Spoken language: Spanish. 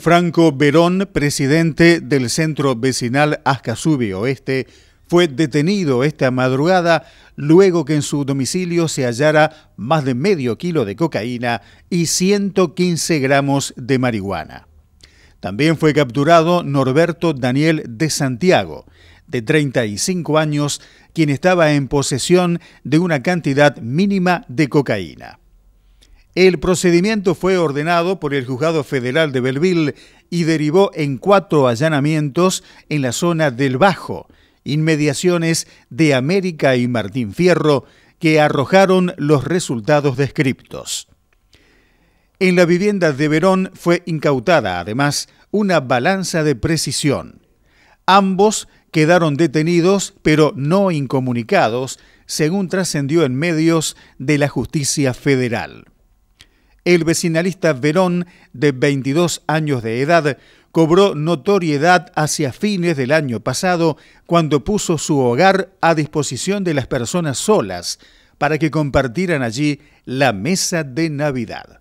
Franco Verón, presidente del centro vecinal Ascasubi Oeste, fue detenido esta madrugada luego que en su domicilio se hallara más de medio kilo de cocaína y 115 gramos de marihuana. También fue capturado Norberto Daniel de Santiago, de 35 años, quien estaba en posesión de una cantidad mínima de cocaína. El procedimiento fue ordenado por el Juzgado Federal de Belville y derivó en cuatro allanamientos en la zona del Bajo, inmediaciones de América y Martín Fierro, que arrojaron los resultados descriptos. En la vivienda de Verón fue incautada, además, una balanza de precisión. Ambos quedaron detenidos, pero no incomunicados, según trascendió en medios de la justicia federal el vecinalista Verón, de 22 años de edad, cobró notoriedad hacia fines del año pasado cuando puso su hogar a disposición de las personas solas para que compartieran allí la mesa de Navidad.